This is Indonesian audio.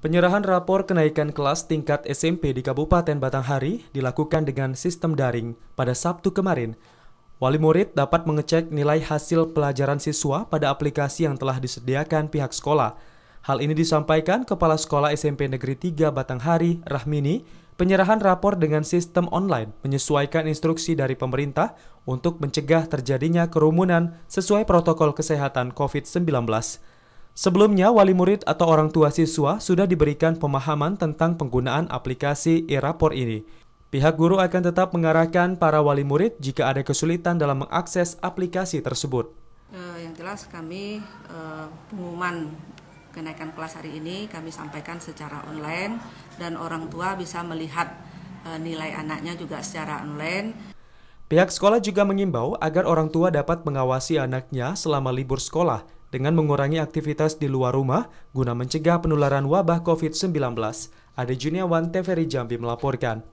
Penyerahan rapor kenaikan kelas tingkat SMP di Kabupaten Batanghari dilakukan dengan sistem daring pada Sabtu kemarin. Wali murid dapat mengecek nilai hasil pelajaran siswa pada aplikasi yang telah disediakan pihak sekolah. Hal ini disampaikan Kepala Sekolah SMP Negeri 3 Batanghari, Rahmini, penyerahan rapor dengan sistem online menyesuaikan instruksi dari pemerintah untuk mencegah terjadinya kerumunan sesuai protokol kesehatan COVID-19. Sebelumnya, wali murid atau orang tua siswa sudah diberikan pemahaman tentang penggunaan aplikasi e-rapor ini. Pihak guru akan tetap mengarahkan para wali murid jika ada kesulitan dalam mengakses aplikasi tersebut. Eh, yang jelas kami eh, pengumuman kenaikan kelas hari ini kami sampaikan secara online dan orang tua bisa melihat eh, nilai anaknya juga secara online. Pihak sekolah juga mengimbau agar orang tua dapat mengawasi anaknya selama libur sekolah dengan mengurangi aktivitas di luar rumah guna mencegah penularan wabah COVID-19. Ada Juniawan TVRI Jambi melaporkan.